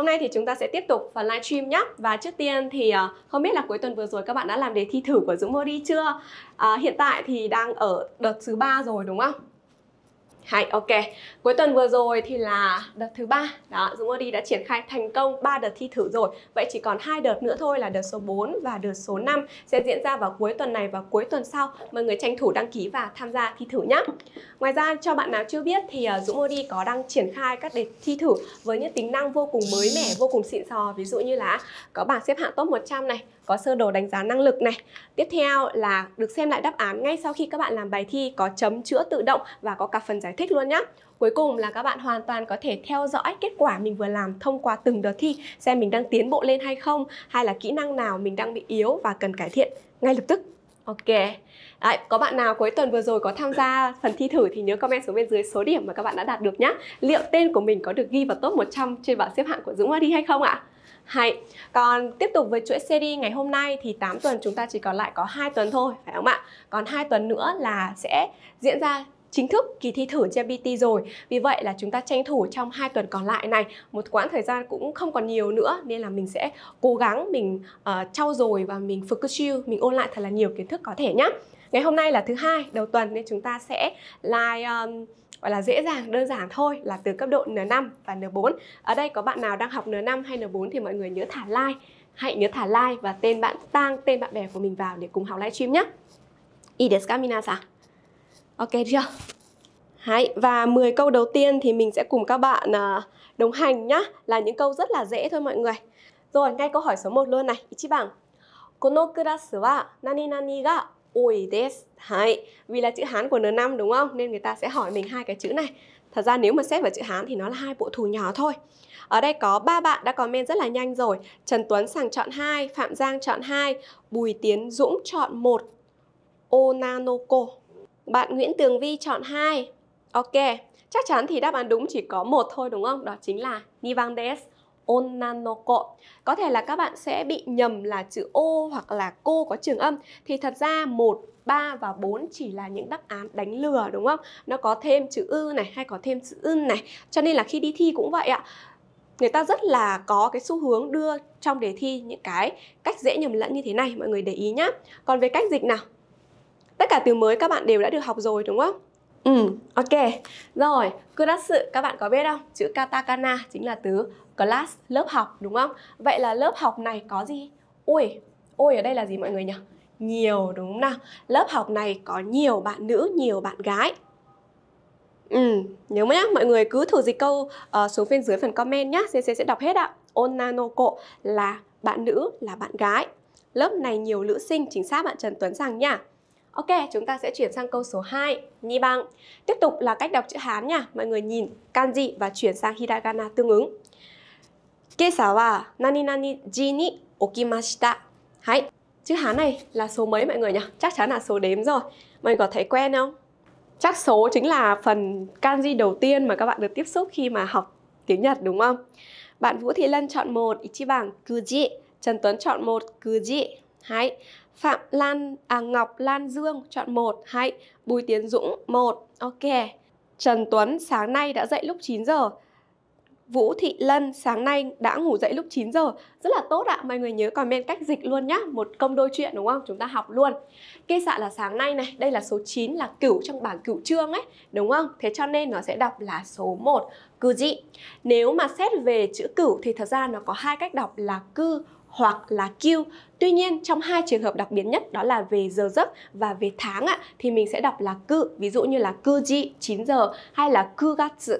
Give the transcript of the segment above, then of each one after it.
Hôm nay thì chúng ta sẽ tiếp tục phần live stream nhé. Và trước tiên thì ờ, không biết là cuối tuần vừa rồi các bạn đã làm đề thi thử của Dũng Mori chưa? À, hiện tại thì đang ở đợt thứ ba rồi đúng không? Hay, ok. Cuối tuần vừa rồi thì là đợt thứ ba. Đó, Dũng đi đã triển khai thành công 3 đợt thi thử rồi. Vậy chỉ còn hai đợt nữa thôi là đợt số 4 và đợt số 5 sẽ diễn ra vào cuối tuần này và cuối tuần sau. Mọi người tranh thủ đăng ký và tham gia thi thử nhé. Ngoài ra cho bạn nào chưa biết thì ờ, Dũng đi có đang triển khai các đề thi thử với những tính năng vô cùng mới mẻ, vô cùng xịn sò. Ví dụ như là có bảng xếp hạng top 100 này, có sơ đồ đánh giá năng lực này. Tiếp theo là được xem lại đáp án ngay sau khi các bạn làm bài thi có chấm chữa tự động và có cả phần giải thích luôn nhé. Cuối cùng là các bạn hoàn toàn có thể theo dõi kết quả mình vừa làm thông qua từng đợt thi xem mình đang tiến bộ lên hay không hay là kỹ năng nào mình đang bị yếu và cần cải thiện ngay lập tức. Ok. Đấy, có bạn nào cuối tuần vừa rồi có tham gia phần thi thử thì nhớ comment xuống bên dưới số điểm mà các bạn đã đạt được nhé. Liệu tên của mình có được ghi vào top 100 trên bảng xếp hạng của Dũng Hoa đi hay không ạ? Hay. Còn tiếp tục với chuỗi series ngày hôm nay thì 8 tuần chúng ta chỉ còn lại có 2 tuần thôi, phải không ạ? Còn 2 tuần nữa là sẽ diễn ra chính thức kỳ thi thử GPT rồi. Vì vậy là chúng ta tranh thủ trong 2 tuần còn lại này, một quãng thời gian cũng không còn nhiều nữa nên là mình sẽ cố gắng mình uh, trau dồi và mình focus chill, mình ôn lại thật là nhiều kiến thức có thể nhé. Ngày hôm nay là thứ hai đầu tuần nên chúng ta sẽ live um, gọi là dễ dàng đơn giản thôi là từ cấp độ N5 và N4 ở đây có bạn nào đang học N5 hay N4 thì mọi người nhớ thả like hãy nhớ thả like và tên bạn tăng tên bạn bè của mình vào để cùng học livestream nhé. I desu ka minasan? Ok chưa? Hãy và 10 câu đầu tiên thì mình sẽ cùng các bạn à, đồng hành nhá, là những câu rất là dễ thôi mọi người. Rồi, ngay câu hỏi số 1 luôn này, Ichiban. Kono class wa nani nani ga ui des Đấy, vì là chữ hán của n năm đúng không? Nên người ta sẽ hỏi mình hai cái chữ này. Thật ra nếu mà xét vào chữ Hán thì nó là hai bộ thủ nhỏ thôi. Ở đây có ba bạn đã comment rất là nhanh rồi. Trần Tuấn Sàng chọn 2, Phạm Giang chọn 2, Bùi Tiến Dũng chọn một Onanoko. Bạn Nguyễn Tường Vi chọn 2. Ok, chắc chắn thì đáp án đúng chỉ có một thôi đúng không? Đó chính là Nivandes. Onnanoko. Có thể là các bạn sẽ bị nhầm là chữ ô hoặc là cô có trường âm thì thật ra một 3 và 4 chỉ là những đáp án đánh lừa đúng không? Nó có thêm chữ ư này hay có thêm chữ ư này. Cho nên là khi đi thi cũng vậy ạ. Người ta rất là có cái xu hướng đưa trong đề thi những cái cách dễ nhầm lẫn như thế này mọi người để ý nhá. Còn về cách dịch nào? Tất cả từ mới các bạn đều đã được học rồi đúng không? Ừ, ok. Rồi, kurasu các bạn có biết không? Chữ katakana chính là từ class, lớp học đúng không? Vậy là lớp học này có gì? Ôi, ôi ở đây là gì mọi người nhỉ? Nhiều đúng không nào? Lớp học này có nhiều bạn nữ, nhiều bạn gái. Ừ, nhớ nhá, mọi người cứ thử dịch câu uh, xuống bên dưới phần comment nhá, CC sẽ đọc hết ạ. Onnanoko là bạn nữ, là bạn gái. Lớp này nhiều nữ sinh, chính xác bạn Trần Tuấn rằng nhá. Ok, chúng ta sẽ chuyển sang câu số 2, ni bang. Tiếp tục là cách đọc chữ Hán nha. Mọi người nhìn kanji và chuyển sang hiragana tương ứng. Kesa wa nani nani ji ni okimashita. Hãy, chữ Hán này là số mấy mọi người nhỉ? Chắc chắn là số đếm rồi. Mọi người có thấy quen không? Chắc số chính là phần kanji đầu tiên mà các bạn được tiếp xúc khi mà học tiếng Nhật đúng không? Bạn Vũ Thị Lân chọn một Ichiban Kuji, Trần Tuấn chọn một Kuji. Hãy, Phạm Lan à, Ngọc Lan Dương chọn 1, hãy Bùi Tiến Dũng 1. Ok. Trần Tuấn sáng nay đã dậy lúc 9 giờ. Vũ Thị Lân sáng nay đã ngủ dậy lúc 9 giờ. Rất là tốt ạ, mọi người nhớ comment cách dịch luôn nhá. Một công đôi chuyện đúng không? Chúng ta học luôn. Kê xạ là sáng nay này, đây là số 9 là cửu trong bảng cửu trương ấy, đúng không? Thế cho nên nó sẽ đọc là số 1, cư dị. Nếu mà xét về chữ cửu thì thật ra nó có hai cách đọc là cư hoặc là Q. Tuy nhiên trong hai trường hợp đặc biệt nhất đó là về giờ giấc và về tháng ạ thì mình sẽ đọc là cư, ví dụ như là cư ji 9 giờ hay là cư gatsu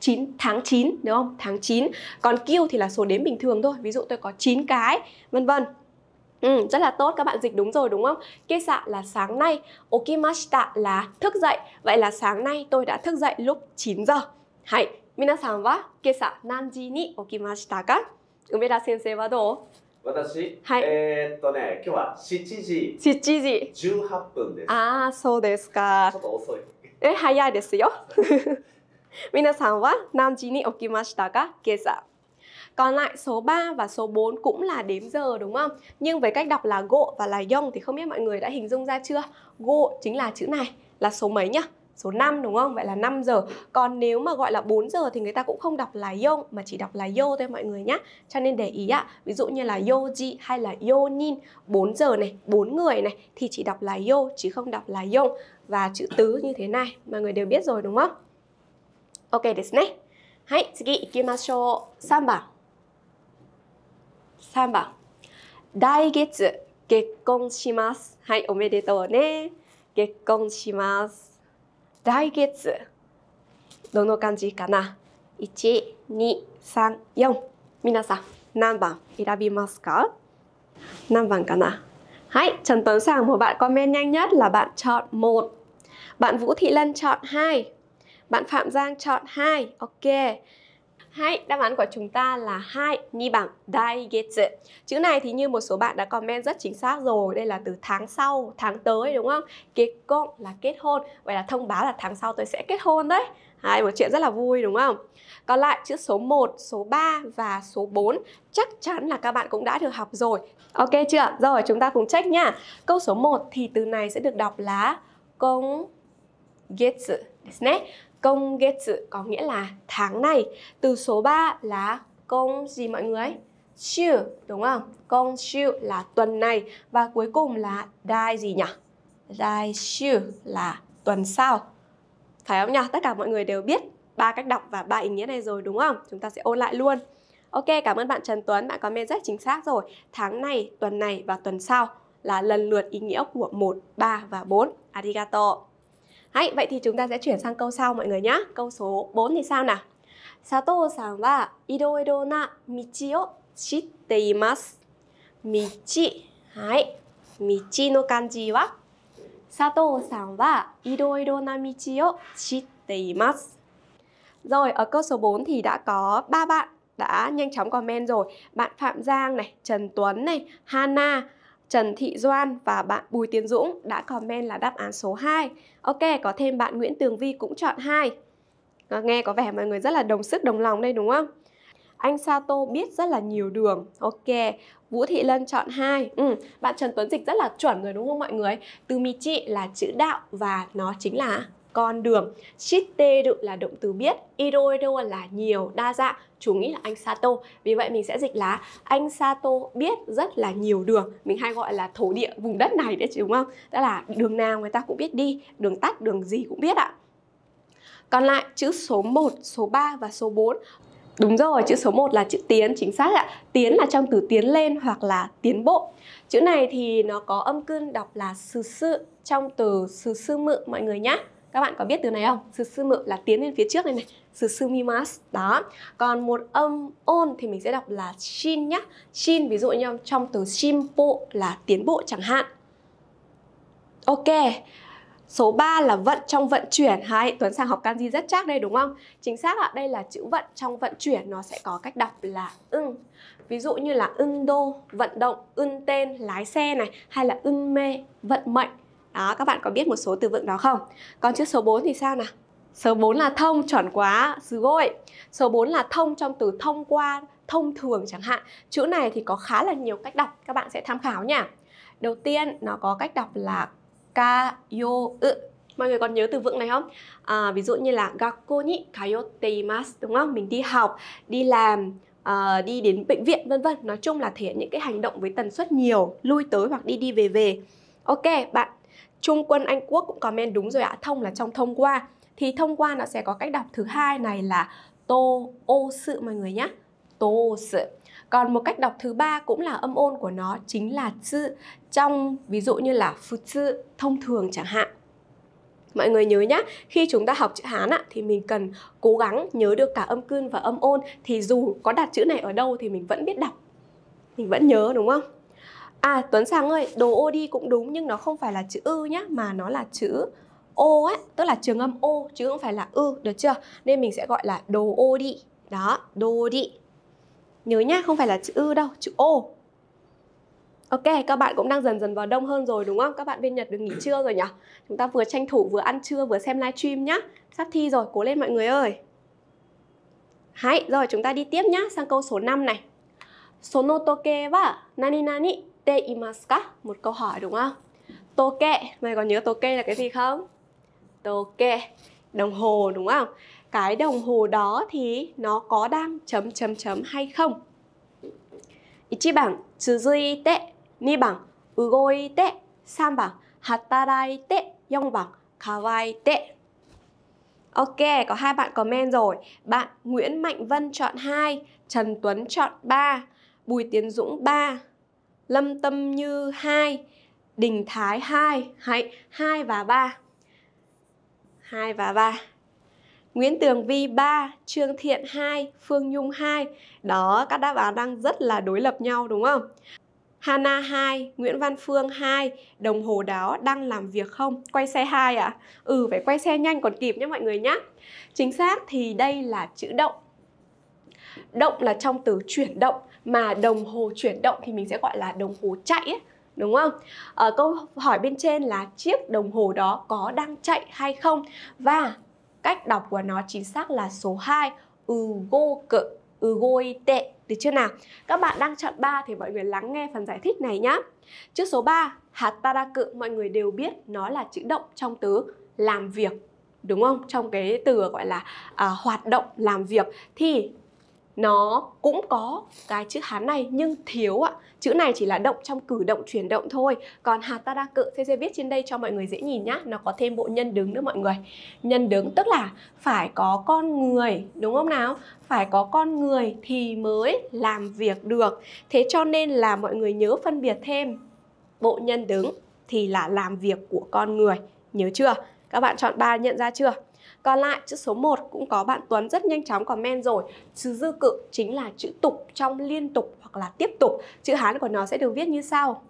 9 tháng 9 đúng không? Tháng 9. Còn Q thì là số đếm bình thường thôi, ví dụ tôi có 9 cái, vân vân. Ừ, rất là tốt, các bạn dịch đúng rồi đúng không? Kesa là sáng nay, okimashita là thức dậy. Vậy là sáng nay tôi đã thức dậy lúc 9 giờ. Hãy, minasan wa kesa nanji ni okimashita ka? Umeda sensei wa dou? 私、はい、えー、っとね、今日は7時。7時。18分です。ああ、そうですか。ちょっと遅い。え、早いですよ。皆さんは何時に起きましたか今朝。Còn lại số 3 và số 4 cũng là đếm giờ đúng không? Nhưng với cách đọc là go và là yong thì không biết mọi người đã hình dung ra chưa? Go chính là chữ này, là số mấy nhá? số 5 đúng không? Vậy là 5 giờ. Còn nếu mà gọi là 4 giờ thì người ta cũng không đọc là yong mà chỉ đọc là yo thôi mọi người nhé. Cho nên để ý ạ. ví dụ như là yoji hay là yonin 4 giờ này, 4 người này thì chỉ đọc là yo chứ không đọc là yong và chữ tứ như thế này mọi người đều biết rồi đúng không? Ok ですね。はい、次行きましょう。3番。3番。来月結婚します。はい、おめでとうね。結婚します。来月どの漢字かな1234皆さん何番選びますか何番かな Hãy, Trần Tuấn Sảng một bạn comment nhanh nhất là bạn chọn 1 Bạn Vũ Thị Lân chọn 2 Bạn Phạm Giang chọn 2 Ok Hai, đáp án của chúng ta là hai ni bằng dai daigetsu. Chữ này thì như một số bạn đã comment rất chính xác rồi, đây là từ tháng sau, tháng tới đúng không? Kết cộng là kết hôn, vậy là thông báo là tháng sau tôi sẽ kết hôn đấy. hai một chuyện rất là vui đúng không? Còn lại chữ số 1, số 3 và số 4 chắc chắn là các bạn cũng đã được học rồi. Ok chưa? Rồi chúng ta cùng check nha. Câu số 1 thì từ này sẽ được đọc là kong getsu công getsu có nghĩa là tháng này từ số 3 là công gì mọi người chiu đúng không công chiu là tuần này và cuối cùng là dai gì nhỉ dai chiu là tuần sau phải không nhỉ tất cả mọi người đều biết ba cách đọc và ba ý nghĩa này rồi đúng không chúng ta sẽ ôn lại luôn ok cảm ơn bạn trần tuấn bạn comment rất chính xác rồi tháng này tuần này và tuần sau là lần lượt ý nghĩa của 1, 3 và 4. Arigato! Đấy, vậy thì chúng ta sẽ chuyển sang câu sau mọi người nhé. Câu số 4 thì sao nào? Sato san wa iroiro na michi o shitte imasu. Michi. Đấy. Michi no kanji wa Sato san wa iroiro na michi o shitte imasu. Rồi, ở câu số 4 thì đã có ba bạn đã nhanh chóng comment rồi. Bạn Phạm Giang này, Trần Tuấn này, Hana Trần Thị Doan và bạn Bùi Tiến Dũng đã comment là đáp án số 2. Ok, có thêm bạn Nguyễn Tường Vi cũng chọn 2. Ờ, nghe có vẻ mọi người rất là đồng sức đồng lòng đây đúng không? Anh Sato biết rất là nhiều đường. Ok, Vũ Thị Lân chọn 2. Ừ, bạn Trần Tuấn Dịch rất là chuẩn rồi đúng không mọi người? Từ mi chị là chữ đạo và nó chính là con đường chite là động từ biết iroiro là nhiều đa dạng chú nghĩ là anh Sato vì vậy mình sẽ dịch là anh Sato biết rất là nhiều đường mình hay gọi là thổ địa vùng đất này đấy chứ đúng không tức là đường nào người ta cũng biết đi đường tắt đường gì cũng biết ạ còn lại chữ số 1, số 3 và số 4 Đúng rồi, chữ số 1 là chữ tiến, chính xác ạ. Tiến là trong từ tiến lên hoặc là tiến bộ. Chữ này thì nó có âm cương đọc là sư sư trong từ sư sư mự mọi người nhé các bạn có biết từ này không sự sư mự là tiến lên phía trước này này sự sư mi mas đó còn một âm ôn thì mình sẽ đọc là shin nhá shin ví dụ như trong từ shimpo là tiến bộ chẳng hạn ok Số 3 là vận trong vận chuyển Hai Tuấn Sang học kanji rất chắc đây đúng không? Chính xác ạ, đây là chữ vận trong vận chuyển Nó sẽ có cách đọc là ưng Ví dụ như là ưng đô, vận động, ưng tên, lái xe này Hay là ưng mê, vận mệnh đó, các bạn có biết một số từ vựng đó không? Còn chữ số 4 thì sao nào? Số 4 là thông, chuẩn quá, dữ ôi. Số 4 là thông trong từ thông qua, thông thường chẳng hạn. Chữ này thì có khá là nhiều cách đọc, các bạn sẽ tham khảo nha. Đầu tiên, nó có cách đọc là ka yo u. Mọi người còn nhớ từ vựng này không? À, ví dụ như là gakko ni kayotte imasu, đúng không? Mình đi học, đi làm, uh, đi đến bệnh viện vân vân nói chung là thể hiện những cái hành động với tần suất nhiều lui tới hoặc đi đi về về ok bạn Trung quân Anh Quốc cũng comment đúng rồi ạ, thông là trong thông qua. Thì thông qua nó sẽ có cách đọc thứ hai này là tô ô sự mọi người nhé. Tô sự. Còn một cách đọc thứ ba cũng là âm ôn của nó chính là sự trong ví dụ như là phụ sự thông thường chẳng hạn. Mọi người nhớ nhé, khi chúng ta học chữ Hán ạ, thì mình cần cố gắng nhớ được cả âm cương và âm ôn thì dù có đặt chữ này ở đâu thì mình vẫn biết đọc, mình vẫn nhớ đúng không? À Tuấn Sáng ơi, đồ ô đi cũng đúng nhưng nó không phải là chữ ư nhá mà nó là chữ ô ấy, tức là trường âm ô chứ không phải là ư được chưa? Nên mình sẽ gọi là đồ ô đi. Đó, đồ đi. Nhớ nhá, không phải là chữ ư đâu, chữ ô. Ok, các bạn cũng đang dần dần vào đông hơn rồi đúng không? Các bạn bên Nhật được nghỉ trưa rồi nhỉ? Chúng ta vừa tranh thủ vừa ăn trưa vừa xem live stream nhá. Sắp thi rồi, cố lên mọi người ơi. Hãy, rồi chúng ta đi tiếp nhá, sang câu số 5 này. Sono toke wa nani nani de imasu ka? Một câu hỏi đúng không? Toke, mày còn nhớ toke là cái gì không? Toke, đồng hồ đúng không? Cái đồng hồ đó thì nó có đang chấm chấm chấm hay không? Ichiban, tsuzuite, niban, ugoite, sanban, hataraite, yongban, kawaite. Ok, có hai bạn comment rồi. Bạn Nguyễn Mạnh Vân chọn 2, Trần Tuấn chọn 3, Bùi Tiến Dũng 3, Lâm Tâm Như hai, Đình Thái hai, hãy hai và ba, hai và ba, Nguyễn Tường Vi 3, Trương Thiện 2, Phương Nhung 2. Đó, các đáp án đang rất là đối lập nhau đúng không? Hana 2, Nguyễn Văn Phương 2, đồng hồ đó đang làm việc không? Quay xe 2 à? Ừ, phải quay xe nhanh còn kịp nhé mọi người nhé. Chính xác thì đây là chữ động động là trong từ chuyển động mà đồng hồ chuyển động thì mình sẽ gọi là đồng hồ chạy ấy đúng không? ở ờ, câu hỏi bên trên là chiếc đồng hồ đó có đang chạy hay không và cách đọc của nó chính xác là số 2 ugoku ugoite được chưa nào? Các bạn đang chọn 3 thì mọi người lắng nghe phần giải thích này nhá. Chữ số 3 hataraku mọi người đều biết nó là chữ động trong từ làm việc đúng không? Trong cái từ gọi là à, hoạt động làm việc thì nó cũng có cái chữ hán này nhưng thiếu ạ chữ này chỉ là động trong cử động chuyển động thôi còn hà ta đa cự cc viết trên đây cho mọi người dễ nhìn nhá nó có thêm bộ nhân đứng nữa mọi người nhân đứng tức là phải có con người đúng không nào phải có con người thì mới làm việc được thế cho nên là mọi người nhớ phân biệt thêm bộ nhân đứng thì là làm việc của con người nhớ chưa các bạn chọn ba nhận ra chưa còn lại chữ số 1 cũng có bạn Tuấn rất nhanh chóng comment rồi. Chữ dư cự chính là chữ tục trong liên tục hoặc là tiếp tục. Chữ Hán của nó sẽ được viết như sau.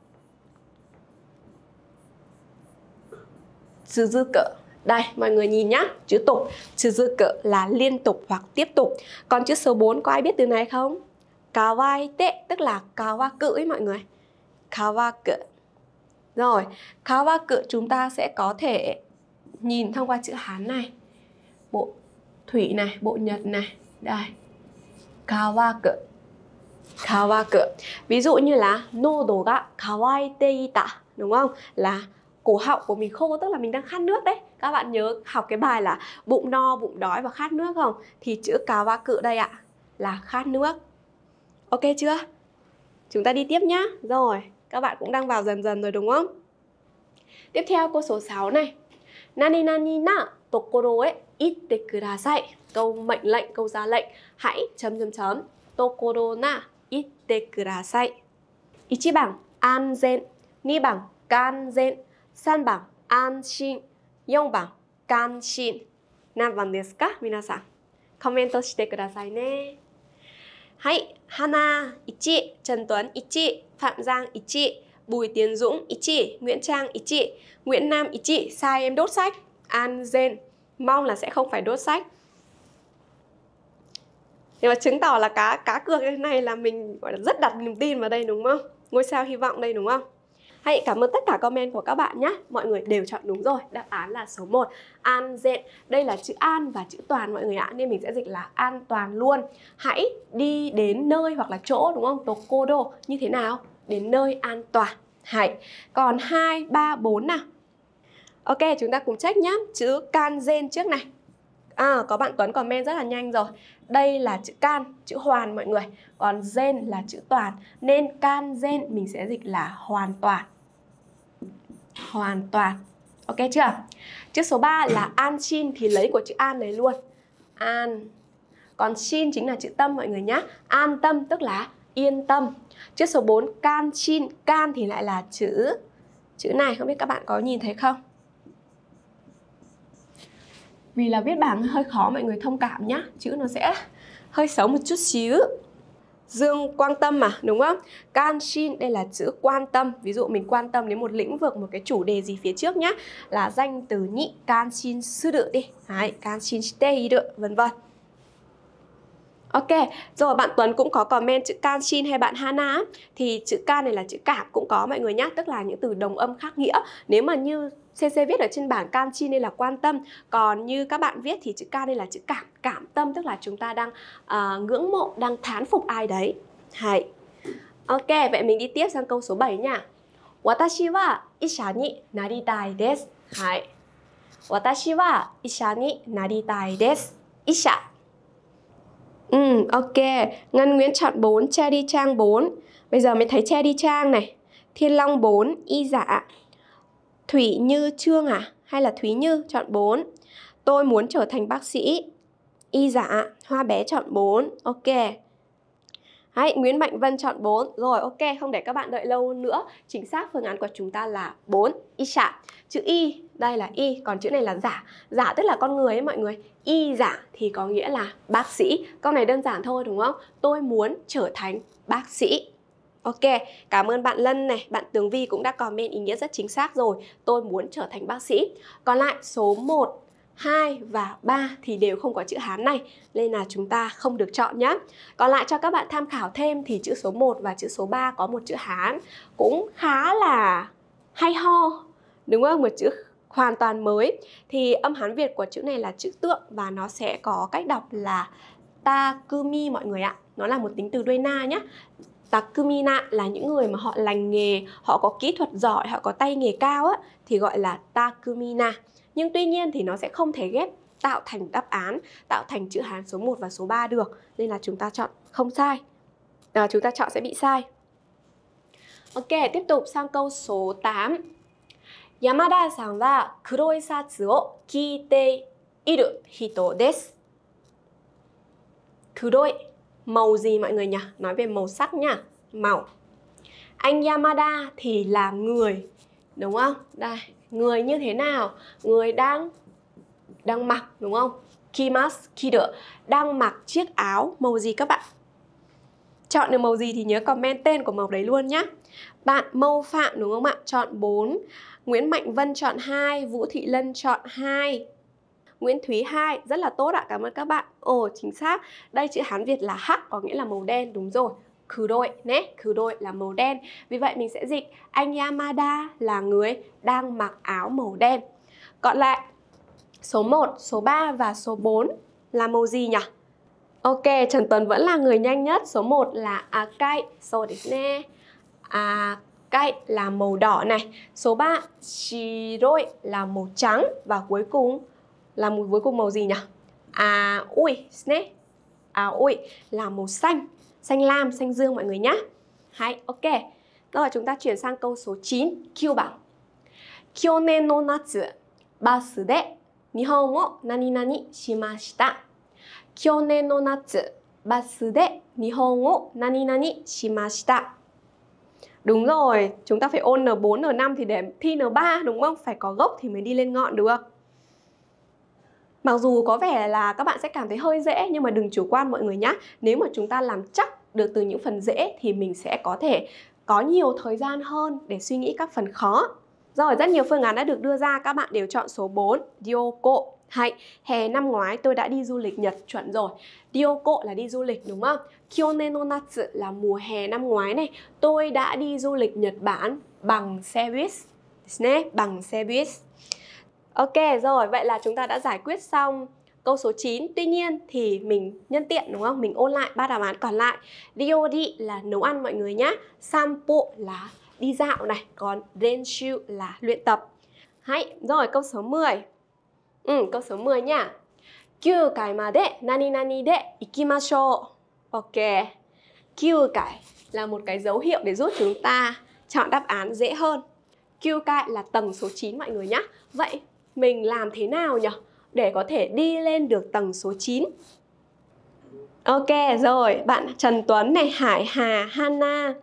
Chữ dư cự đây, mọi người nhìn nhá, chữ tục, chữ dư cự là liên tục hoặc tiếp tục. Còn chữ số 4 có ai biết từ này không? Kawai tệ tức là kawa cự ấy mọi người. Kawa cự. Rồi, kawa cự chúng ta sẽ có thể nhìn thông qua chữ Hán này bộ thủy này bộ nhật này đây kawaku kawaku ví dụ như là nodo ga kawaite ita đúng không là cổ họng của mình khô tức là mình đang khát nước đấy các bạn nhớ học cái bài là bụng no bụng đói và khát nước không thì chữ kawaku đây ạ là khát nước ok chưa chúng ta đi tiếp nhá rồi các bạn cũng đang vào dần dần rồi đúng không tiếp theo cô số 6 này nani nani na tokoro ấy e itte kudasai câu mệnh lệnh câu ra lệnh hãy chấm chấm chấm tokoro na itte kudasai ichi bảng anzen ni bảng kanzen san bảng anshin yon bảng kanshin nan bảng desu ka minasan コメントしてくださいね。はい、Hana 1, Trần Tuấn 1, Phạm Giang 1, Bùi Tiến Dũng 1, Nguyễn Trang 1, Nguyễn Nam 1, sai em đốt sách, An Zen mong là sẽ không phải đốt sách nhưng mà chứng tỏ là cá cá cược như thế này là mình gọi là rất đặt niềm tin vào đây đúng không ngôi sao hy vọng đây đúng không Hãy cảm ơn tất cả comment của các bạn nhé. Mọi người đều chọn đúng rồi. Đáp án là số 1. An dẹn. Đây là chữ an và chữ toàn mọi người ạ. Nên mình sẽ dịch là an toàn luôn. Hãy đi đến nơi hoặc là chỗ đúng không? Tokoro như thế nào? Đến nơi an toàn. Hãy. Còn 2, 3, 4 nào? Ok, chúng ta cùng check nhé. Chữ can gen trước này. À, có bạn Tuấn comment rất là nhanh rồi. Đây là chữ can, chữ hoàn mọi người. Còn gen là chữ toàn. Nên can gen mình sẽ dịch là hoàn toàn. Hoàn toàn. Ok chưa? Chữ số 3 là an chin thì lấy của chữ an đấy luôn. An. Còn chin chính là chữ tâm mọi người nhé. An tâm tức là yên tâm. Chữ số 4 can chin. Can thì lại là chữ chữ này. Không biết các bạn có nhìn thấy không? vì là viết bảng hơi khó mọi người thông cảm nhá chữ nó sẽ hơi xấu một chút xíu dương quan tâm mà đúng không can shin đây là chữ quan tâm ví dụ mình quan tâm đến một lĩnh vực một cái chủ đề gì phía trước nhá là danh từ nhị can shin sư đự đi Đấy, can shin stay đự vân vân Ok, rồi bạn Tuấn cũng có comment chữ can shin hay bạn Hana Thì chữ can này là chữ cảm cũng có mọi người nhá Tức là những từ đồng âm khác nghĩa Nếu mà như CC viết ở trên bảng chi nên là quan tâm còn như các bạn viết thì chữ ca đây là chữ cảm cảm tâm tức là chúng ta đang uh, ngưỡng mộ đang thán phục ai đấy hay ok vậy mình đi tiếp sang câu số 7 nha watashi wa isha ni naritai desu hai watashi wa isha ni naritai desu isha Ừ, ok. Ngân Nguyễn chọn 4, Cherry Trang 4. Bây giờ mới thấy Che Cherry Trang này. Thiên Long 4, Y giả. Dạ. Thủy Như Trương à? Hay là Thúy Như? Chọn 4. Tôi muốn trở thành bác sĩ. Y giả. Dạ, hoa bé chọn 4. Ok. Đấy, Nguyễn Mạnh Vân chọn 4. Rồi, ok, không để các bạn đợi lâu nữa. Chính xác phương án của chúng ta là 4. giả. Chữ Y, đây là Y, còn chữ này là giả. Giả tức là con người ấy mọi người. Y giả dạ thì có nghĩa là bác sĩ. Câu này đơn giản thôi đúng không? Tôi muốn trở thành bác sĩ. Ok, cảm ơn bạn Lân này, bạn Tường Vi cũng đã comment ý nghĩa rất chính xác rồi. Tôi muốn trở thành bác sĩ. Còn lại số 1, 2 và 3 thì đều không có chữ Hán này nên là chúng ta không được chọn nhé. Còn lại cho các bạn tham khảo thêm thì chữ số 1 và chữ số 3 có một chữ Hán cũng khá là hay ho đúng không? Một chữ hoàn toàn mới thì âm Hán Việt của chữ này là chữ tượng và nó sẽ có cách đọc là takumi mọi người ạ. Nó là một tính từ đuôi na nhé Takumina là những người mà họ lành nghề, họ có kỹ thuật giỏi, họ có tay nghề cao á, thì gọi là Takumina. Nhưng tuy nhiên thì nó sẽ không thể ghép tạo thành đáp án, tạo thành chữ Hán số 1 và số 3 được. Nên là chúng ta chọn không sai. À, chúng ta chọn sẽ bị sai. Ok, tiếp tục sang câu số 8. Yamada san wa kuroi satsu o kiite iru hito desu. Kuroi màu gì mọi người nhỉ? Nói về màu sắc nhá. Màu. Anh Yamada thì là người, đúng không? Đây, người như thế nào? Người đang đang mặc đúng không? Kimas Kido đang mặc chiếc áo màu gì các bạn? Chọn được màu gì thì nhớ comment tên của màu đấy luôn nhé Bạn Mâu Phạm đúng không ạ? Chọn 4, Nguyễn Mạnh Vân chọn 2, Vũ Thị Lân chọn 2. Nguyễn Thúy 2 rất là tốt ạ. Cảm ơn các bạn. Ồ chính xác. Đây chữ Hán Việt là hắc có nghĩa là màu đen đúng rồi. Khử đội, nè, khử đội là màu đen. Vì vậy mình sẽ dịch anh Yamada là người đang mặc áo màu đen. Còn lại số 1, số 3 và số 4 là màu gì nhỉ? Ok, Trần Tuấn vẫn là người nhanh nhất. Số 1 là akai, so desu ne. Akai là màu đỏ này. Số 3, shiroi là màu trắng và cuối cùng là một với cùng màu gì nhỉ? À ui, snake. À ui là màu xanh, xanh lam, xanh dương mọi người nhá. Hay, ok. Tức là chúng ta chuyển sang câu số 9, Q bảng. Kyonen no natsu, basu de nihon wo nani nani shimashita. Kyonen no natsu, basu de nihon wo nani nani shimashita. Đúng rồi, chúng ta phải ôn N4, N5 thì để thi N3 đúng không? Phải có gốc thì mới đi lên ngọn được. Mặc dù có vẻ là các bạn sẽ cảm thấy hơi dễ nhưng mà đừng chủ quan mọi người nhé. Nếu mà chúng ta làm chắc được từ những phần dễ thì mình sẽ có thể có nhiều thời gian hơn để suy nghĩ các phần khó. Rồi, rất nhiều phương án đã được đưa ra, các bạn đều chọn số 4, Dioko. Hay, hè năm ngoái tôi đã đi du lịch Nhật chuẩn rồi. Dioko là đi du lịch đúng không? Kyone no natsu là mùa hè năm ngoái này. Tôi đã đi du lịch Nhật Bản bằng xe buýt. Bằng xe buýt. Ok rồi, vậy là chúng ta đã giải quyết xong câu số 9. Tuy nhiên thì mình nhân tiện đúng không? Mình ôn lại ba đáp án còn lại. Diodi là nấu ăn mọi người nhá. Sampo là đi dạo này, còn renshu là luyện tập. Hay, rồi câu số 10. Ừ, câu số 10 nha. OK. 回まで何々で行きましょう ok 9 là một cái dấu hiệu để giúp chúng ta chọn đáp án dễ hơn. 9 là tầng số 9 mọi người nhá. Vậy mình làm thế nào nhỉ để có thể đi lên được tầng số 9 Ok rồi, bạn Trần Tuấn này, Hải Hà, Hanna,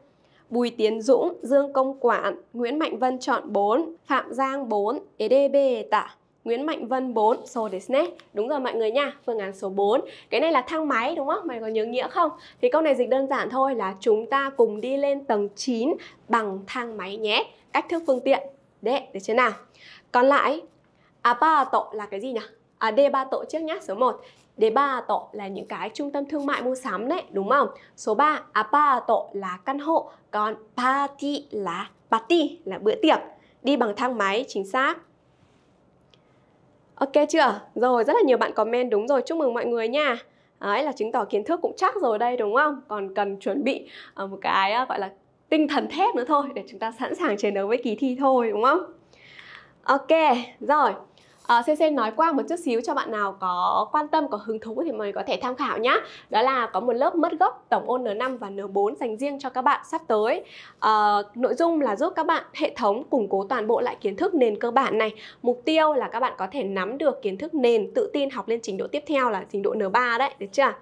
Bùi Tiến Dũng, Dương Công Quản, Nguyễn Mạnh Vân chọn 4, Phạm Giang 4, EDB tả. Nguyễn Mạnh Vân 4, so desu ne. Đúng rồi mọi người nha, phương án số 4. Cái này là thang máy đúng không? Mày có nhớ nghĩa không? Thì câu này dịch đơn giản thôi là chúng ta cùng đi lên tầng 9 bằng thang máy nhé. Cách thức phương tiện. Đệ, được chưa nào? Còn lại, à ba là cái gì nhỉ à d ba tổ trước nhá số 1 Đế ba tổ là những cái trung tâm thương mại mua sắm đấy, đúng không? Số 3, apa tổ là căn hộ, còn party là party là bữa tiệc. Đi bằng thang máy chính xác. Ok chưa? Rồi, rất là nhiều bạn comment đúng rồi, chúc mừng mọi người nha. Đấy là chứng tỏ kiến thức cũng chắc rồi đây đúng không? Còn cần chuẩn bị ờ, một cái ờ, gọi là tinh thần thép nữa thôi để chúng ta sẵn sàng chiến đấu với kỳ thi thôi đúng không? Ok, rồi à, ờ, CC nói qua một chút xíu cho bạn nào có quan tâm có hứng thú thì mình có thể tham khảo nhé. đó là có một lớp mất gốc tổng ôn N5 và N4 dành riêng cho các bạn sắp tới à, nội dung là giúp các bạn hệ thống củng cố toàn bộ lại kiến thức nền cơ bản này mục tiêu là các bạn có thể nắm được kiến thức nền tự tin học lên trình độ tiếp theo là trình độ N3 đấy được chưa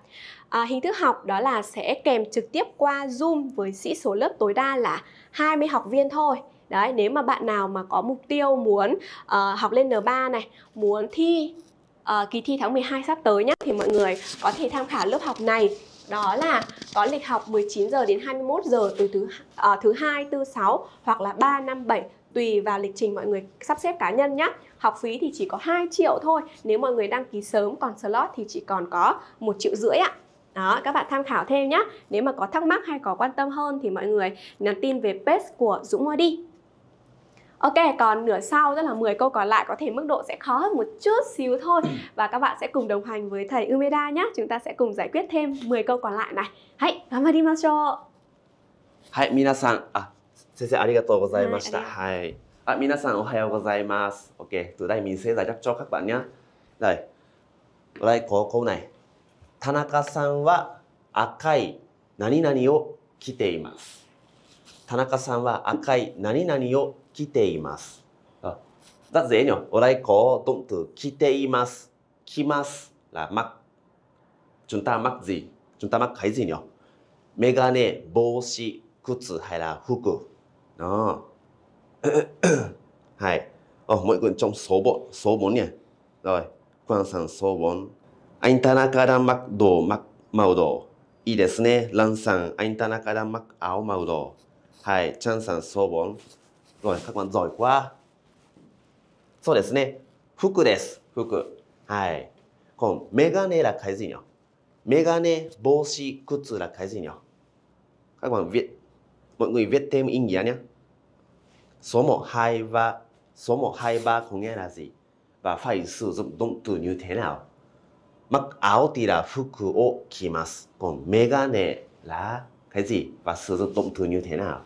à, hình thức học đó là sẽ kèm trực tiếp qua Zoom với sĩ số lớp tối đa là 20 học viên thôi đấy nếu mà bạn nào mà có mục tiêu muốn uh, học lên N3 này muốn thi uh, kỳ thi tháng 12 sắp tới nhé thì mọi người có thể tham khảo lớp học này đó là có lịch học 19 giờ đến 21 giờ từ thứ uh, thứ hai, tư sáu hoặc là 3 năm bảy tùy vào lịch trình mọi người sắp xếp cá nhân nhé. Học phí thì chỉ có 2 triệu thôi. Nếu mọi người đăng ký sớm còn slot thì chỉ còn có một triệu rưỡi ạ. Đó, các bạn tham khảo thêm nhé. Nếu mà có thắc mắc hay có quan tâm hơn thì mọi người nhắn tin về page của Dũng Mua đi. Ok, còn nửa sau tức là 10 câu còn lại có thể mức độ sẽ khó hơn một chút xíu thôi ừ. và các bạn sẽ cùng đồng hành với thầy Umeda nhé. Chúng ta sẽ cùng giải quyết thêm 10 câu còn lại này. Hãy, gamarimashou. Hãy, minasan, à, à Ok, từ đây mình sẽ giải đáp cho các bạn nhé. Đây, đây có câu này. Tanaka-san wa akai 何々を着ています。Tanaka-san wa akai 何々を来ています。あ、だぜにょ、おらいこう、どんと、来ています。来ます。ら、ま、ちゅんたまっじ、ちゅんたまっかいじにょ。メガネ、帽子、靴、はら、服。あ、はい。あ、もう一個、ちょン、そぼ、そぼにゃ。おい、クワンさん、そぼん。あんた中らまっど、まっ、まうど。いいですね。ランさん、あタナ中らまっ、あおまうど。はい、チャンさん、そぼん。rồi các bạn giỏi quá そうですね服です服はいこのメガネら改善よメガネ帽子靴ら改善よ các bạn viết mọi người viết thêm ý nghĩa nhé số 1, 2 và số 1, 2, 3 có nghĩa là gì và phải sử dụng động từ như thế nào mặc áo thì là phục ô kimas còn mega nè là cái gì và sử dụng động từ như thế nào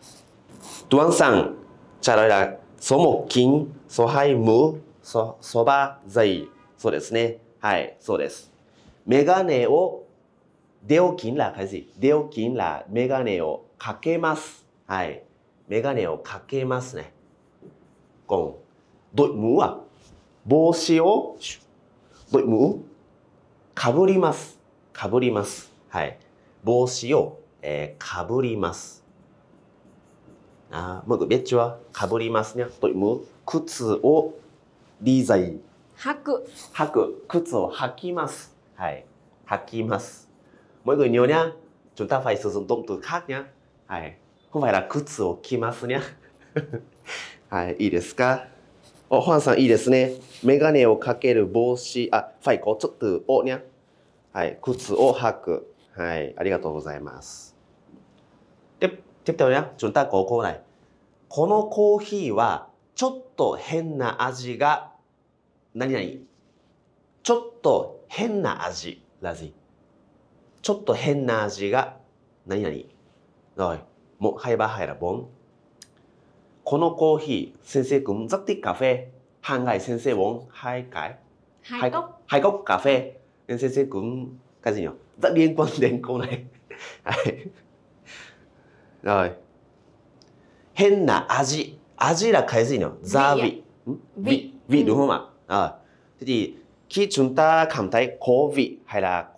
tuấn sang チャララ ờ i là số 1金、số 2無、そ、そば、在。そうですね。はい、そうです。メガネを、デオキンラ、かじ。デオキンラ、メガネをかけます。はい。メガネをかけますね。ゴン。ど、むは、帽子を、ど、むかぶります。かぶります。はい。帽子を、えー、かぶります。아먹으면좋아가버리면서또뭐靴をデザイン。履く履く靴を履きますはい履きますもう一個にょにゃちょっとファイスズンドンとかにはいほら靴を着ますにゃ はいいいですかおファンさんいいですねメガネをかける帽子あファイコちょっとおにゃはい靴を履くはいありがとうございますちょっと変な味が何々ちょっと変な味ちょっと変な味が何々はいもはいばはいらぼんこのコーヒー先生くんザッティカフェハンガイ先生ウハイカイハイコカフェ先生くんかじんよザリンコンデンコーナーはい Rồi. Hen là aji. Aji là cái gì nhỉ? Gia vị. Vị. Ừ, vị ừ. đúng không ạ? à, Thế thì khi chúng ta cảm thấy có vị hay là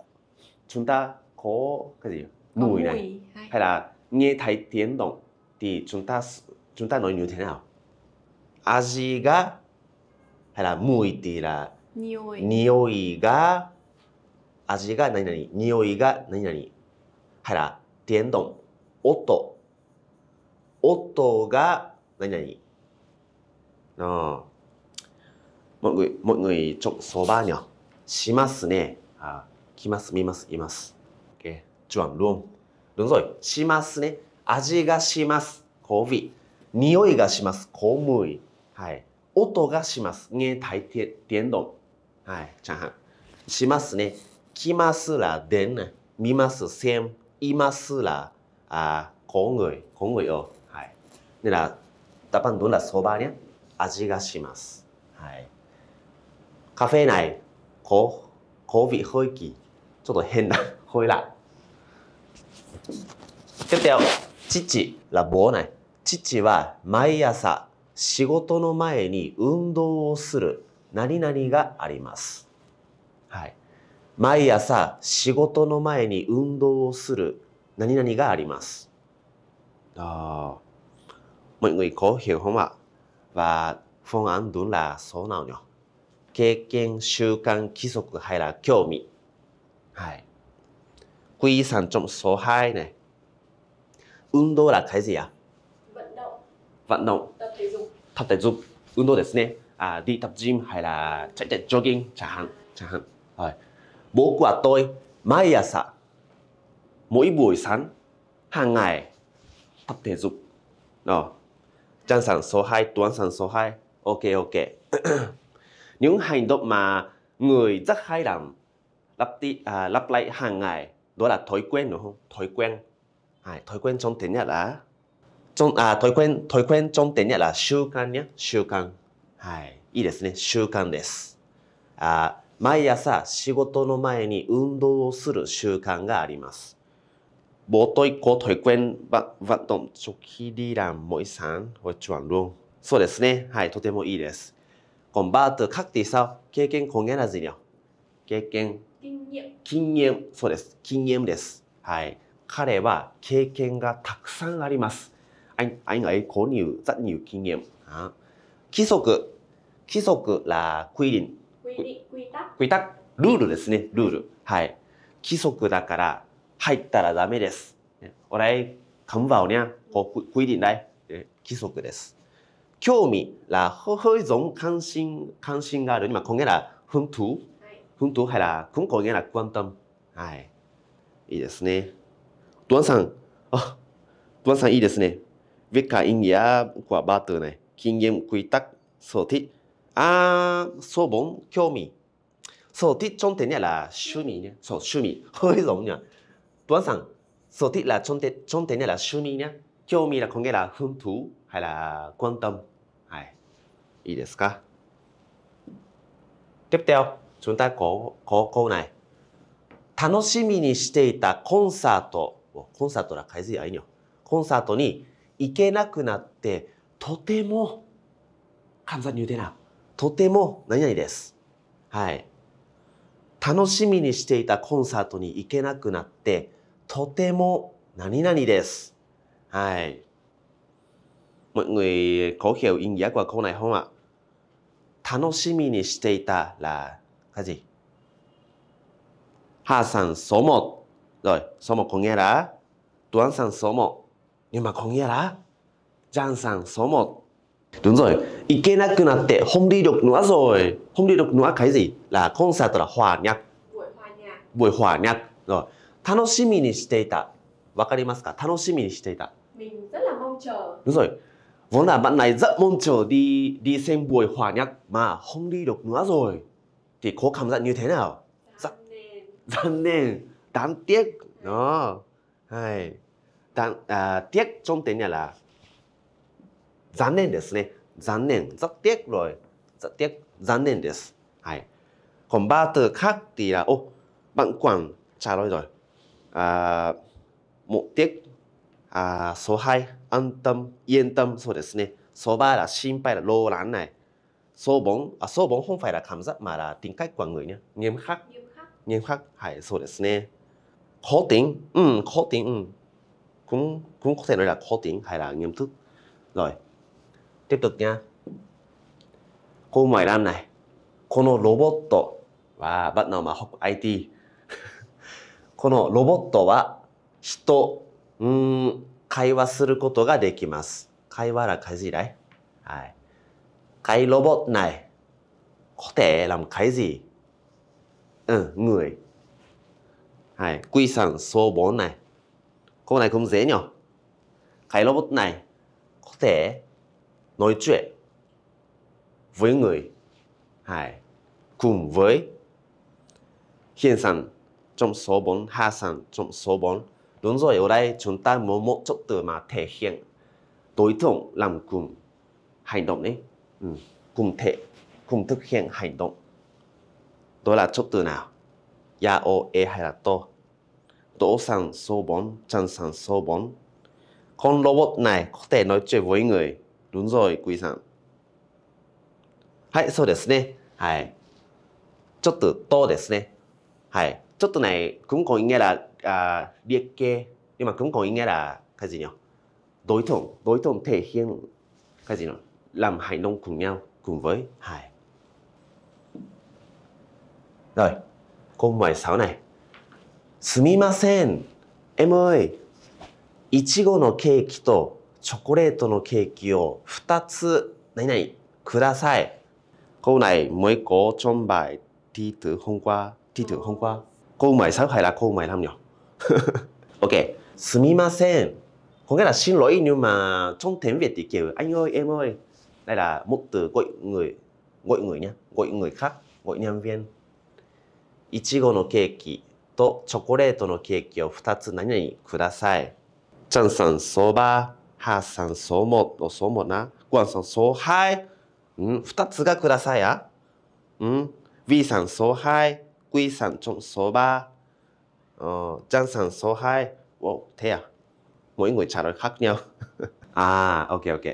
chúng ta có cái gì? Mùi này. Hay là nghe thấy tiếng động thì chúng ta chúng ta nói như thế nào? Aji ga hay là mùi thì là 匂い匂いが味が何々匂いが何々はいら点動音。音がな何々。ああ。もぐい、もぐい、ちょ、そばにょ。しますね。あ、きます、みます、います。け、じゅん、ぞい。しますね。味がします。コーヒー。匂いがします。コーヌイ。はい。音がします。ね、大抵、電動。はい。チゃンしますね。きますら、でん。みます、せん。いますら、ああ、ここううぐい、ぐいよ。はい。哦，是。你ぱんどん的そば呢？味がします。はい。カフェここう、うび啡奶，可可味可记，做到很啦，会啦。接着，チチラボ奶，チ父は毎朝仕事の前に運動をする何々があります。はい。毎朝仕事の前に運動をする。何々があります。啊、は。h 每位可喜欢话，话方案都拉手脑了，经验、习惯、基础，还拉興味。系，龟山种所害呢？運動啦，开始呀。运动。运动。踏地足。踏地足，运动ですね。啊，啲踏 gym 系啦，即系 jogging，长行，长行。系，冇挂袋，买一下。mỗi buổi sáng hàng ngày tập thể dục đó trang sản số 2 toán sản số 2 ok ok những hành động mà người rất hay làm lặp đi à, lặp lại hàng ngày đó là thói quen đúng không thói quen à, thói quen trong tiếng nhật là trong à thói quen thói quen trong tiếng nhật là là 習慣 nhé 習慣はいいいですね習慣ですあ毎朝仕事の前に運動をする習慣があります bố tôi có thói quen vận vận động trước k そうですね。はい、とてもいいです。コンバート、カクティさ、経験、コゲラジニョ。経験、金言。そうです。金言です。はい。彼は経験がたくさんあります。あん、あん、あい、購入、雑入、金言。規則、規則、ら、クイリン。クイタクイタルールですね、ルール。はい。規則だから、入ったらダメです。おらえ、かんばおにゃ、こう、くいりない、規則です。興味、ら、ほほいぞん、関心、関心がある。今、こげら、ふんとぅ。ふんとぅ、はら、くんこげら、くんたん。はい。いいですね。ドアンさん、あ、ドアンさん、いいですね。ウィカインや、こわばっとね、金言、くいたく、そうて、あー、そうぼん、興味。そうて、ちょんてにゃら、趣味ね。そう、趣味。ほいぞんにゃ。不安さん、そうてらちょんて、ちょん趣味ね。興味らこげらふんとはら、こんとん。はい。いいですか ?Tip だよ。ちょんたこう、こう、こうな楽しみにしていたコンサート。コンサートにコンサートに行けなくなって、とても、簡単に言うてな。とても、何々です。はい。楽しみにしていたコンサートに行けなくなって、とても何々です。はい。Mọi người có hiểu ý nghĩa của câu này không ạ? 楽しみにしていた là cái gì? Hà sản số 1. Rồi, số 1 có nghĩa là Tuấn sản số 1. Nhưng mà có nghĩa là Giang sản số 1. Đúng rồi, ikenaku natte không đi được nữa rồi. Không đi được nữa cái gì? Là concert là hòa nhạc. Buổi hòa nhạc. Buổi hòa nhạc. Rồi. 楽しみにしていた。わかりますか楽しみにしていた。Mình rất là mong chờ. Đúng rồi. Vốn là bạn này rất mong chờ đi đi xem buổi hòa nhạc mà không đi được nữa rồi. Thì cô cảm giác như thế nào? Rất rất nên đáng tiếc đó. Hay. Đáng, à, tiếc trong tiếng này là gián nên ですね. Gián nên rất tiếc rồi. Rất tiếc gián nên です. Hay. Còn ba từ khác thì là ô bạn Quảng trả lời rồi. À, à, an tâm yên tâm đấy xin lo lắng này, sô bóng à, sô bóng không phải là cảm giác mà là tính cách của người nhé nghiêm khắc nghiêm khắc hay sô đấy khó tính ừ, khó tính ừ. cũng cũng có thể nói là khó tính hay là nghiêm túc rồi tiếp tục nha câu ngoài lan này cô robot và bạn nào mà học IT このロボットは人うん会話することができます。会話ら、は開始来。はい。会ロボットない。固定ラム開始。うん、無い。はい。グいさん、そうぼうない。こないくむぜにょ。会ロボットない。固定ノイチュエ。ウィングイ。はい。くん、ウィ。ヒンさん、trong số 4, hạ sản trong số 4. Đúng rồi, ở đây chúng ta muốn một chút từ mà thể hiện đối tượng làm cùng hành động đấy. Ừ. Cùng thể, cùng thực hiện hành động. Đó là chút từ nào? Ya o e hay là to. Tổ sản số 4, chân sản số 4. Con robot này có thể nói chuyện với người. Đúng rồi, quý sản. Hãy, sau đấy. はい。ちょっと、とですね。はい。ちょっとね、cũng có ý nghĩa là à, liệt nhưng mà cũng có ý nghĩa là cái gì nhỉ? Đối tượng, đối tượng thể hiện cái gì nhỉ? Làm hành động cùng nhau, cùng với Hải. Rồi, câu 16 này. すみません。Em ơi, いちごのケーキとチョコレートのケーキを2つ、何々、ください。câu này mới có trong bài thi thử hôm qua thi thử hôm qua こうまいさ、はいこうまいらんよ。OK、すみません。今回は、しんろいにゅま、ちょんてんべっていあいおい、えもい。いごちごのケーキとチョコレートのケーキを二つ何々ください。ちゃんさん、そば、はーさん、そうも、そもな、ごはんさん、そうはい。うん、二つがくださいや。うん、V さん、そうはい。quy sản trong số 3, ờ, trang sản số 2. Wow, thế à? Mỗi người trả lời khác nhau. à, ok, ok.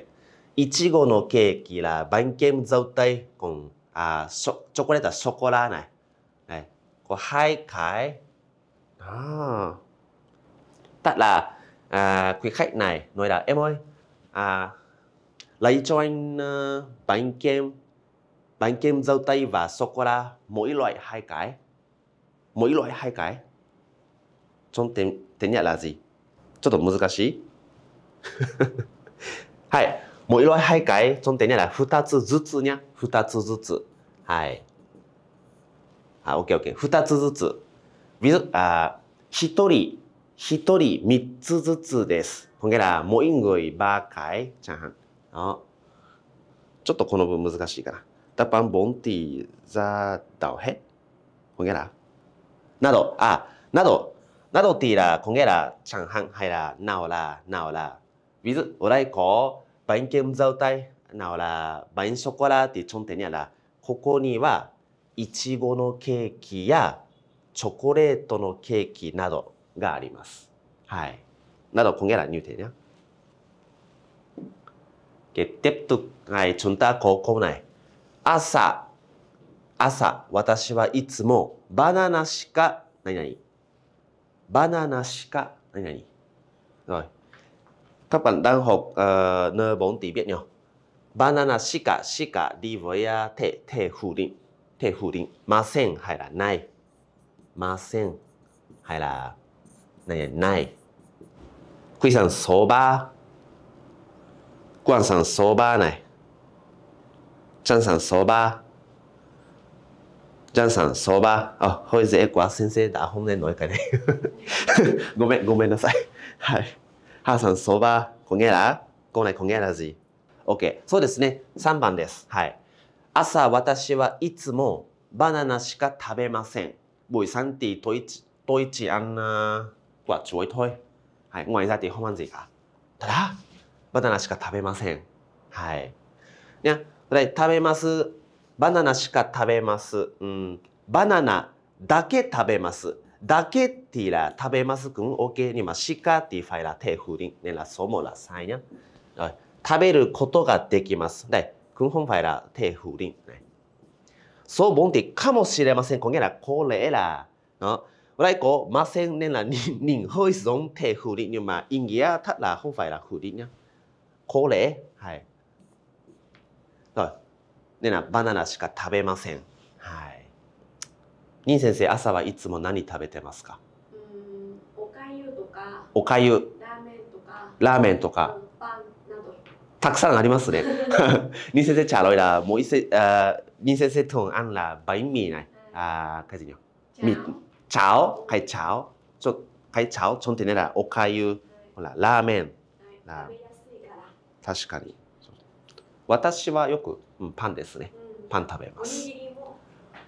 Ichigo no cake là bánh kem dâu tây cùng à, so, chocolate là sô-cô-la này. này. Có hai cái. À. Tức là à, quý khách này nói là em ơi, à, lấy cho anh uh, bánh kem bánh kem dâu tây và sô cô la mỗi loại hai cái もう i loại hai cái trong ちょっと難しいはいもう一回はい重点には2つずつにゃ2つずつはいあオッケーオッケー2つずつあ1人1人3つずつですほんげらもういんごいばかいちゃんちょっとこの分難しいかなダパンボンティザダオヘほんげらなど、あ、など、などっていら、こげら、ちゃんはんはいら、なおら、なおら。w i t おらいこ、ばんけんざうたい、なおら、ばんショコラってちょんてにゃら、ここには、いちごのケーキや、チョコレートのケーキなどがあります。はい。など、こげらにゅうてにゃ。p tục ngày chúng t 朝、朝、私はいつもバナナしか、何々。バナナしか、何々. Rồi. Các bạn đang học uh, N4 tí biết nhỉ? Banana shika shika đi với uh, thể thể phủ định. Thể phủ định. Ma sen hay là này. Ma sen hay là này này. Quy sản số 3. Quan sản số 3 này. Trang sản số 3. ジャンさん、相場。あ、ほいゼエコア先生だ。本年のおかね。ごめん、ごめんなさい。はい。ハーさん、相場。こげらこないこげらじ。OK。そうですね。3番です。はい。朝、私はいつもバナナしか食べません。ボイサンティトイチ、トイチアンナー。チョイトイ。はい。もういざてほまんじか。ただ、バナナしか食べません。はい。いや、食べます。バナナしか食べます。うん、バナナだけ食べます。だけっていら食べますくん、おけにましかってファイラ手振り、ねらそもらさいや。食べることができます。で、くんほんファイラ手振り。ね、そうぼんてかもしれません。こげら、これら。の来こ、ませんねら、にんほいぞん手振りにま、いんぎや、たらほんファイラ振りにゃ。これ、はい。でなバナナしか食べません。はい。に先生朝はいつも何食べてますか。うんお粥とか。お粥。ラーメンとか。ラーメンとか。たくさんありますね。に ん先生チャロイラもういせあにん先生とんあんらバインミーないあカジニョ。チャオはいチャオちょはいチャオちょんてねらお粥ほらラーメン。食べやすいから。確かに。私はよくうん、パンですね。パン食べます。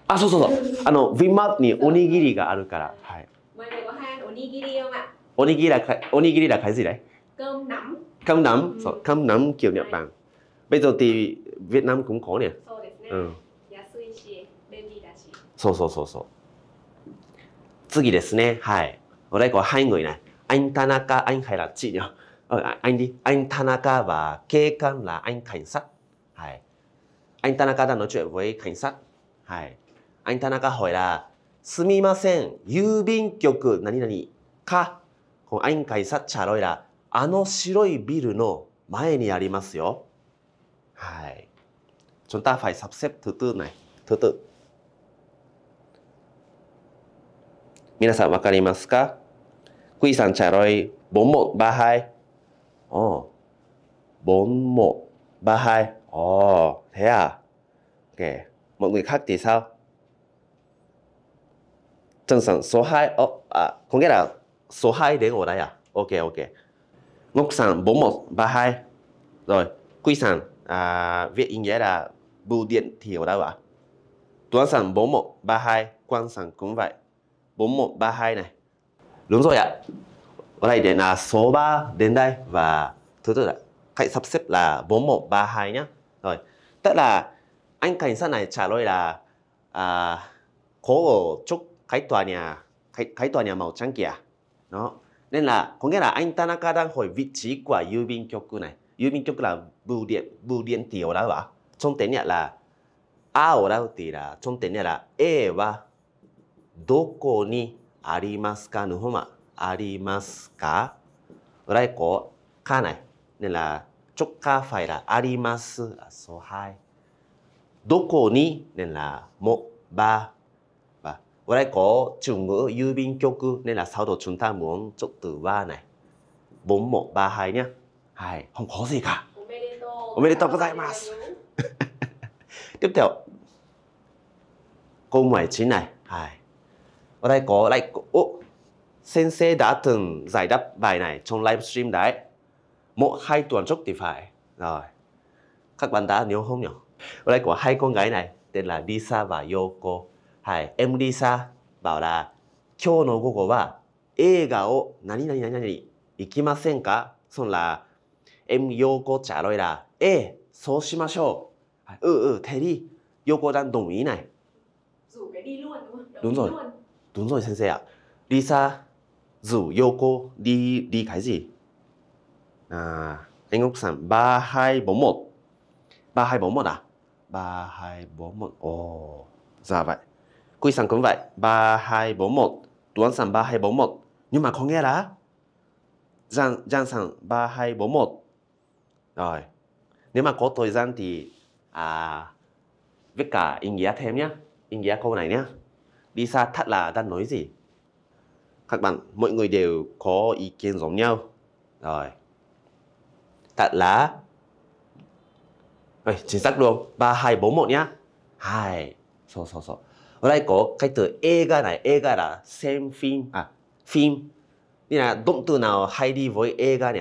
あ、そうそうそう。あの、ウィンマーにおにぎりがあるから。はい。おにぎりは、おにぎりは、かいすいない。カムナム。そう、カムナム、キューニャパン。ベトティー、ヴィエナム、コンコーニャ。そうですね。うん。安いし、便利だし。そうそうそうそう。次ですね。はい。俺、これ、ハイングいない。アインタナカ、アインハイラチーニャ。アインディ、アインタナカは、警官ら、アインカインサ。あんたなかだのちゅう、ウェイ、検査。はい。あんたなかほいら、すみません、郵便局、何々か、このあんかいさっちゃろいら、あの白いビルの前にありますよ。はい。ちょんたファイサプトゥトゥない、トゥトゥ。みなさん、わかりますかクイさん、チャロイ、ボンモン、バハイ。おう、ボンモン。ba hai, Ồ, thế à? Ok. Mọi người khác thì sao? Trần Sẵn số hai, Ồ, à, có nghĩa là số hai đến ở đây à? Ok, ok. Ngọc Sẵn hai, Rồi, Quy Sẵn. À, viết ý nghĩa là bưu điện thì ở đâu ạ? À? Tuấn Sẵn hai, Quang Sẵn cũng vậy. bốn một ba hai này. Đúng rồi ạ. Ở đây đến là số ba đến đây và thứ tự ạ hãy sắp xếp là 4132 nhé. Rồi, tức là anh cảnh sát này trả lời là à, có ở trước cái tòa nhà cái, cái tòa nhà màu trắng kia. Đó. Nên là có nghĩa là anh Tanaka đang hỏi vị trí của của 郵便局 này. 郵便局 là bưu điện bưu điện tiểu đó ạ. Trong tiếng Nhật là A ở đâu thì là trong tiếng Nhật là E wa doko ni arimasu ka の方まありますかぐらいこうかない。nên là 直下 phải là arimasu là số 2. Doko ni nên là 1, ba, Và ở đây có chủ ngữ yu bin kyoku nên là sau đó chúng ta muốn chọn từ 3 này. 4, 1, ba hai nhé. Hai, không có gì cả. Omedetou gozaimasu. Tiếp theo, câu 19 này. Hai. Ở đây có lại like, oh, sensei đã từng giải đáp bài này trong livestream đấy một hai tuần trước thì phải rồi các bạn đã nhớ không nhỉ ở đây của hai con gái này tên là Lisa và Yoko hai em Lisa bảo là 今日の午後は映画を何々何々行きませんかそんな em Yoko trả lời là ê số shimashou ừ ừ thế đi Yoko đang đồng ý này rủ cái đi luôn đúng không Đợi đúng rồi luôn. đúng rồi sensei ạ Lisa rủ Yoko đi đi cái gì à, anh Úc Sẵn 3241 3241 à? 3241 Ồ, ra dạ vậy quý sản cũng vậy 3241 Tuấn Sẵn 3241 Nhưng mà có nghe là Giang, Giang Sẵn 3241 Rồi Nếu mà có thời gian thì à, viết cả ý nghĩa thêm nhé Ý nghĩa câu này nhé Đi xa thật là đang nói gì các bạn mọi người đều có ý kiến giống nhau rồi thật là Vậy, chính xác luôn. 3241 nhá. Hai. số số số. Ở đây có cái từ từ 映画 này, 映画 là xem phim à, phim. Nên là động từ nào hay đi với 映画 nhỉ?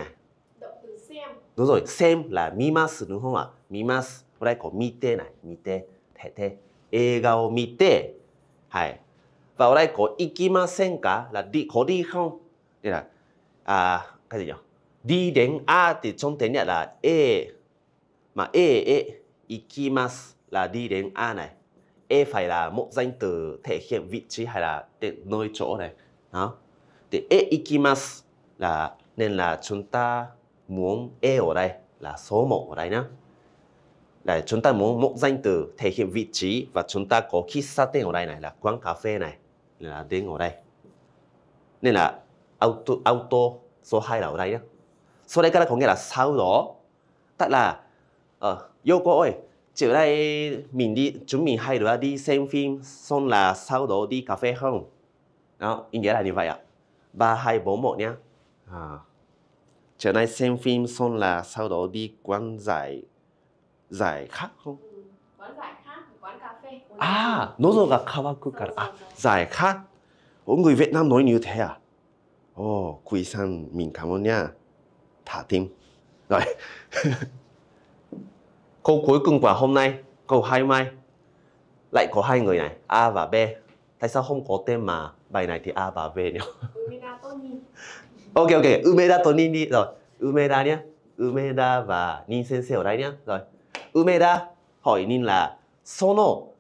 Động từ xem. Đúng rồi, xem là mimasu đúng không ạ? Mimasu. Ở đây có mite này, mite, thể thể. 映画を見て, hai. Và ở đây có ikimasen ka là đi có đi không? Nên là à, cái gì nhỉ? Đi đến A thì trong tiếng Nhật là E mà E E ikimas là đi đến A này E phải là một danh từ thể hiện vị trí hay là nơi chỗ này đó thì E ikimas là nên là chúng ta muốn E ở đây là số 1 ở đây nhé là chúng ta muốn một danh từ thể hiện vị trí và chúng ta có khi kisaten ở đây này là quán cà phê này là đến ở đây nên là auto auto số 2 là ở đây nhé sau đây cái này có nghĩa là sau đó. Tức là ờ, Yoko ơi, chiều nay mình đi chúng mình hai đứa đi xem phim xong là sau đó đi cà phê không? Đó, ý nghĩa là như vậy ạ. ba hai bốn một nhé. À. Chiều nay xem phim xong là sau đó đi quán giải giải khác không? Quán giải khác, quán cà phê. À, nozo ga kawaku kara. À, giải khát, Ủa người Việt Nam nói như thế à? Ồ, oh, Quỳ San, mình cảm ơn nha. ン。は本い。塔丁，来，高开公馆好耐，高嗨麦，来高嗨个来，阿爸爸，但是红果店嘛，买来的阿爸爸了。OK OK，乌梅达托尼尼，来，乌梅ニン乌梅达吧，您先生来呢？来，乌梅达，ニンラ。その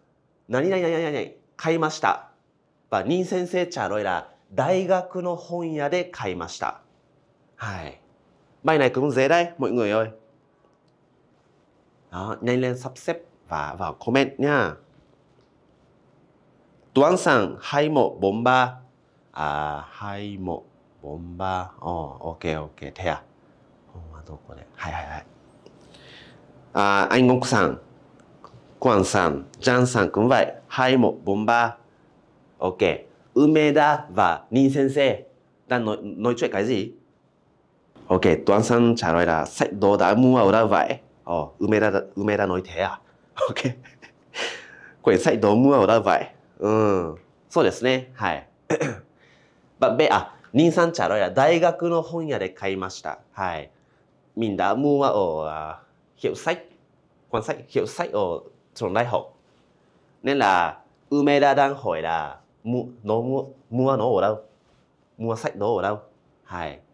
何何何何何買いました。ば、您先生チャロイラ。大学の本屋で買いました。はい。Bài này cũng dễ đây mọi người ơi. Đó, nhanh lên sắp xếp và vào comment nha. Tuấn sẵn 2143 à 2143. Ồ, oh, ok ok thế à. Ồ, đâu có đấy. Hai hai hai. À, anh Ngọc sẵn Quảng sẵn, Giang sẵn cũng vậy. 2143. Ok. Umeda và Ninh Sensei đang nói, nói chuyện cái gì? OK, tuansan trả l ờ i là sai á do đ a mua ở đâu vai. Oh, umera umera n ó i t h ế à? OK. y これ、sai do mua ora vai. Ừ, ん。そうですね。はい。ば、べ、あ、にんさんちゃろや、大学の本屋で買いました。はい。みんな、mua ở hiệu sách, quan sách, hiệu sách ở trường đại học. Nên là, Umeda đang hỏi là, mua, nó mua, mua nó ở đâu? Mua sách đó ở đâu? はい。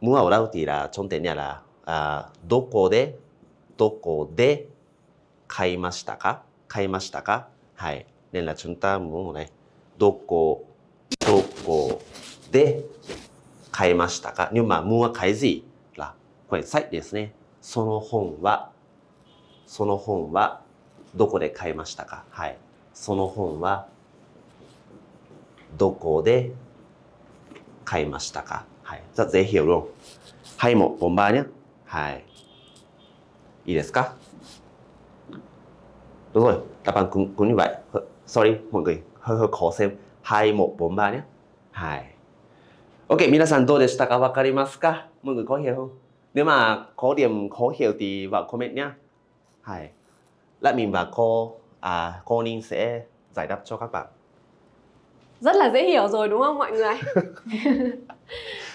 ムアオラウティラ、チョンテニャラ、あどこで、どこで買いましたか買いましたかはい。連絡チュンタもね、どこ、どこで買いましたかにゅ ư まムア買 m ずい c これさいですね。その本は、その本はどこで買いましたかはい。その本はどこで買いましたか rất dễ hiểu luôn. hai một はい、もうこんばんは。はい。いいですか Đúng rồi, đáp án cũng, cũng như vậy. Sorry, mọi người, hơi hơi khó xem. hai hai. một はい、もうこんばんは。はい。OK, mọi người có hiểu không? Nếu mà có điểm khó hiểu thì vào comment nhé. Hai. Lại mình và cô à, cô Ninh sẽ giải đáp cho các bạn rất là dễ hiểu rồi đúng không mọi người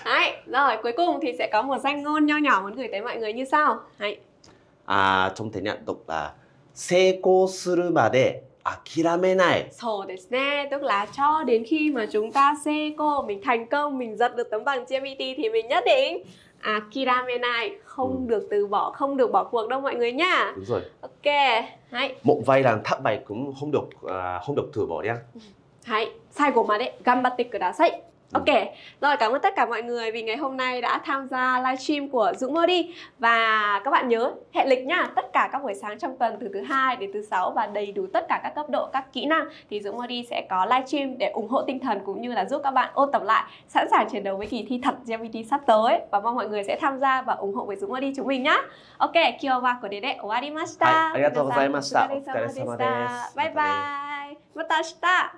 Đấy, rồi cuối cùng thì sẽ có một danh ngôn nho nhỏ muốn gửi tới mọi người như sau Đấy. À, trong thế nhận tục là 成功するまで諦めない。そうですね. Tức là cho đến khi mà chúng ta seiko, mình thành công, mình giật được tấm bằng GMT thì mình nhất định akirame không ừ. được từ bỏ, không được bỏ cuộc đâu mọi người nha Đúng rồi. Ok. Hãy. Một vai làng thất bại cũng không được à, không được từ bỏ nha. Ừ. Hãy sai của mà đấy, gambatte kudasai. Ừ. Ok, rồi cảm ơn tất cả mọi người vì ngày hôm nay đã tham gia livestream của Dũng Mơ Đi Và các bạn nhớ hẹn lịch nha, tất cả các buổi sáng trong tuần từ thứ hai đến thứ sáu Và đầy đủ tất cả các cấp độ, các kỹ năng Thì Dũng Mơ Đi sẽ có livestream để ủng hộ tinh thần cũng như là giúp các bạn ôn tập lại Sẵn sàng chiến đấu với kỳ thi thật GMT sắp tới Và mong mọi người sẽ tham gia và ủng hộ với Dũng Mơ Đi chúng mình nhá Ok, kyo wa kore de owarimashita Bye bye, また明日